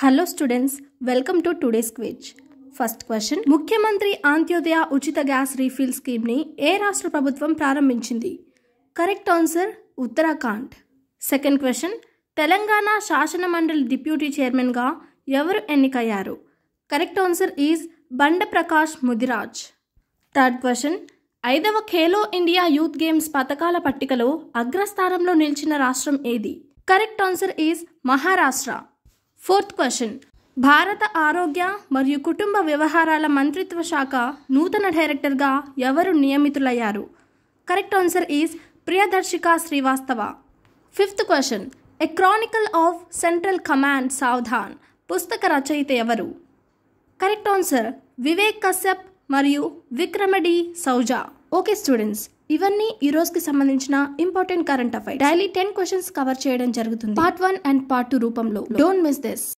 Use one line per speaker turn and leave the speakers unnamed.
hello students welcome to today's quiz first question ముఖ్యమంత్రి అంత్యోదయ ఉచిత గ్యాస్ రీఫిల్ స్కీమ్ని ఏ రాష్ట్ర ప్రభుత్వం ప్రారంభించింది correct answer Uttarakhand second question Telangana శాసన మండలి డిప్యూటీ చైర్మన్గా ఎవరు ఎన్నికయ్యారు కరెక్ట్ ఆన్సర్ ఈజ్ బండ ప్రకాష్ ముదిరాజ్ థర్డ్ క్వశ్చన్ ఐదవ ఖేలో ఇండియా యూత్ గేమ్స్ పథకాల పట్టికలో అగ్రస్థానంలో నిలిచిన రాష్ట్రం ఏది correct answer is Maharashtra fourth question భారత ఆరోగ్య మరియు కుటుంబ వ్యవహారాల మంత్రిత్వ శాఖ నూతన డైరెక్టర్గా ఎవరు నియమితులయ్యారు correct answer is Priyadarshika Srivastava fifth question a chronicle of central command Savdhan పుస్తక రచయిత ఎవరు కరెక్ట్ ఆన్సర్ వివేక్ కశ్యప్ మరియు విక్రమడి సౌజా ఓకే స్టూడెంట్స్ ఇవన్నీ ఈ రోజుకి సంబంధించిన important current affair daily ten questions cover చేయడం జరుగుతుంది part one and part two రూపంలో డోంట్ మిస్ దిస్